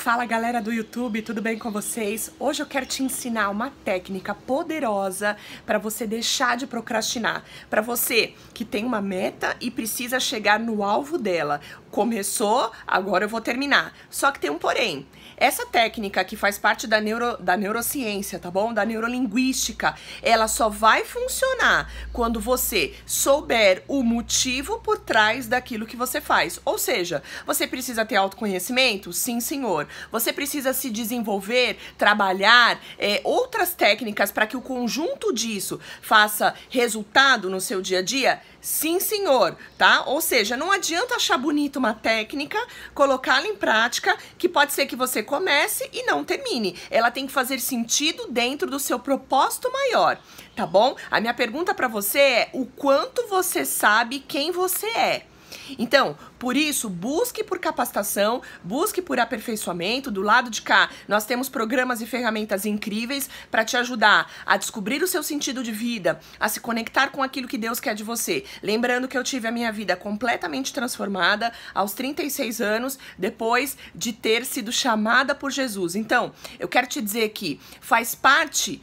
Fala galera do YouTube, tudo bem com vocês? Hoje eu quero te ensinar uma técnica poderosa para você deixar de procrastinar, para você que tem uma meta e precisa chegar no alvo dela. Começou, agora eu vou terminar. Só que tem um porém. Essa técnica que faz parte da, neuro, da neurociência, tá bom? Da neurolinguística, ela só vai funcionar quando você souber o motivo por trás daquilo que você faz. Ou seja, você precisa ter autoconhecimento? Sim, senhor. Você precisa se desenvolver, trabalhar é, outras técnicas para que o conjunto disso faça resultado no seu dia a dia? Sim, senhor, tá? Ou seja, não adianta achar bonito uma técnica, colocá-la em prática, que pode ser que você comece e não termine. Ela tem que fazer sentido dentro do seu propósito maior, tá bom? A minha pergunta para você é: o quanto você sabe quem você é? Então, por isso, busque por capacitação, busque por aperfeiçoamento. Do lado de cá, nós temos programas e ferramentas incríveis para te ajudar a descobrir o seu sentido de vida, a se conectar com aquilo que Deus quer de você. Lembrando que eu tive a minha vida completamente transformada aos 36 anos, depois de ter sido chamada por Jesus. Então, eu quero te dizer que faz parte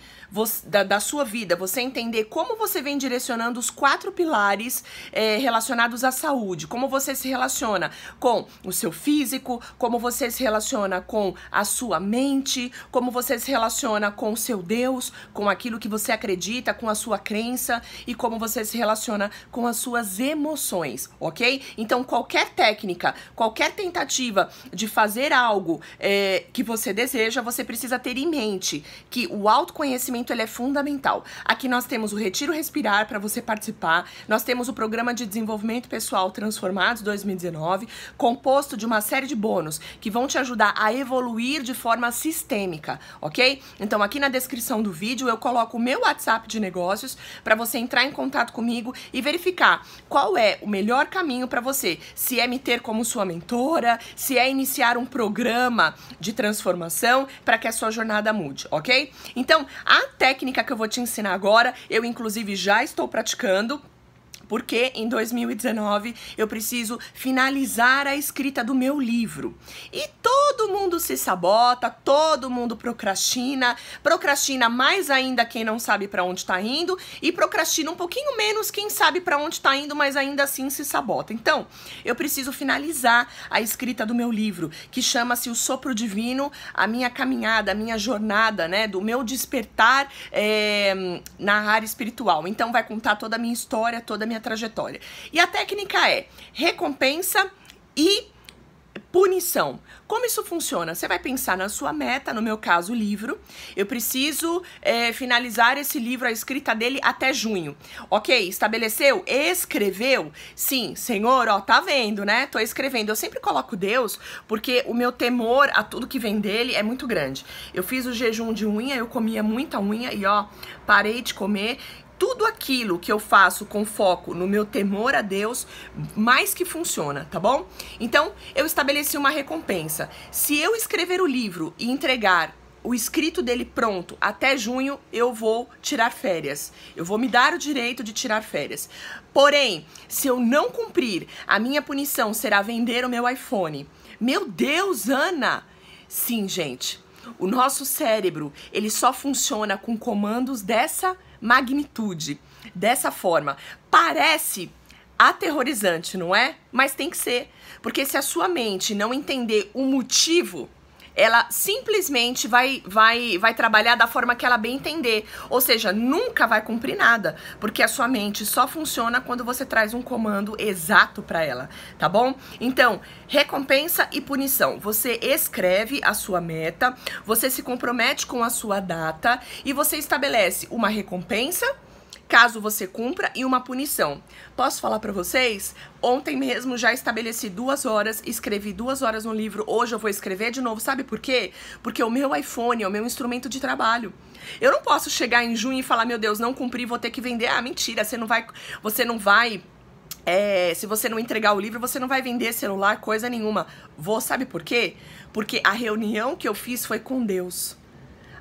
da, da, sua vida, você entender como você vem direcionando os quatro pilares é, relacionados à saúde, como você se relaciona relaciona com o seu físico, como você se relaciona com a sua mente, como você se relaciona com o seu Deus, com aquilo que você acredita, com a sua crença e como você se relaciona com as suas emoções, ok? Então, qualquer técnica, qualquer tentativa de fazer algo é, que você deseja, você precisa ter em mente que o autoconhecimento ele é fundamental. Aqui nós temos o Retiro Respirar para você participar, nós temos o Programa de Desenvolvimento Pessoal Transformados 2021 2019, composto de uma série de bônus que vão te ajudar a evoluir de forma sistêmica, ok? Então aqui na descrição do vídeo eu coloco o meu WhatsApp de negócios para você entrar em contato comigo e verificar qual é o melhor caminho para você, se é me ter como sua mentora, se é iniciar um programa de transformação para que a sua jornada mude, ok? Então, a técnica que eu vou te ensinar agora, eu inclusive já estou praticando porque em 2019 eu preciso finalizar a escrita do meu livro. E todo mundo se sabota, todo mundo procrastina, procrastina mais ainda quem não sabe para onde está indo e procrastina um pouquinho menos quem sabe para onde está indo, mas ainda assim se sabota. Então, eu preciso finalizar a escrita do meu livro, que chama-se O Sopro Divino, a minha caminhada, a minha jornada, né, do meu despertar é, na área espiritual. Então, vai contar toda a minha história, toda a minha minha trajetória. E a técnica é recompensa e punição. Como isso funciona? Você vai pensar na sua meta, no meu caso, livro. Eu preciso é, finalizar esse livro, a escrita dele, até junho. Ok, estabeleceu? Escreveu? Sim, senhor, ó, tá vendo, né? Tô escrevendo. Eu sempre coloco Deus porque o meu temor a tudo que vem dele é muito grande. Eu fiz o jejum de unha, eu comia muita unha e, ó, parei de comer tudo aquilo que eu faço com foco no meu temor a Deus, mais que funciona, tá bom? Então, eu estabeleci uma recompensa. Se eu escrever o livro e entregar o escrito dele pronto até junho, eu vou tirar férias. Eu vou me dar o direito de tirar férias. Porém, se eu não cumprir, a minha punição será vender o meu iPhone. Meu Deus, Ana! Sim, gente, o nosso cérebro, ele só funciona com comandos dessa magnitude, dessa forma. Parece aterrorizante, não é? Mas tem que ser, porque se a sua mente não entender o motivo ela simplesmente vai, vai, vai trabalhar da forma que ela bem entender. Ou seja, nunca vai cumprir nada, porque a sua mente só funciona quando você traz um comando exato para ela, tá bom? Então, recompensa e punição. Você escreve a sua meta, você se compromete com a sua data e você estabelece uma recompensa caso você cumpra, e uma punição. Posso falar para vocês? Ontem mesmo já estabeleci duas horas, escrevi duas horas no livro, hoje eu vou escrever de novo, sabe por quê? Porque o meu iPhone é o meu instrumento de trabalho. Eu não posso chegar em junho e falar, meu Deus, não cumpri, vou ter que vender. Ah, mentira, você não vai. Você não vai. É, se você não entregar o livro, você não vai vender celular, coisa nenhuma. Vou, sabe por quê? Porque a reunião que eu fiz foi com Deus.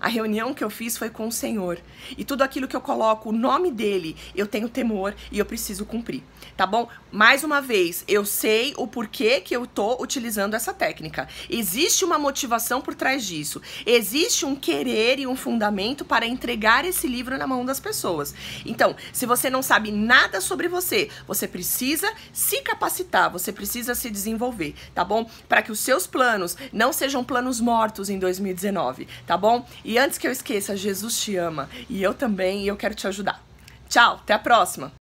A reunião que eu fiz foi com o Senhor. E tudo aquilo que eu coloco o nome dele, eu tenho temor e eu preciso cumprir. Tá bom? Mais uma vez, eu sei o porquê que eu tô utilizando essa técnica. Existe uma motivação por trás disso. Existe um querer e um fundamento para entregar esse livro na mão das pessoas. Então, se você não sabe nada sobre você, você precisa se capacitar, você precisa se desenvolver, tá bom? Para que os seus planos não sejam planos mortos em 2019, tá bom? E antes que eu esqueça, Jesus te ama e eu também e eu quero te ajudar. Tchau, até a próxima!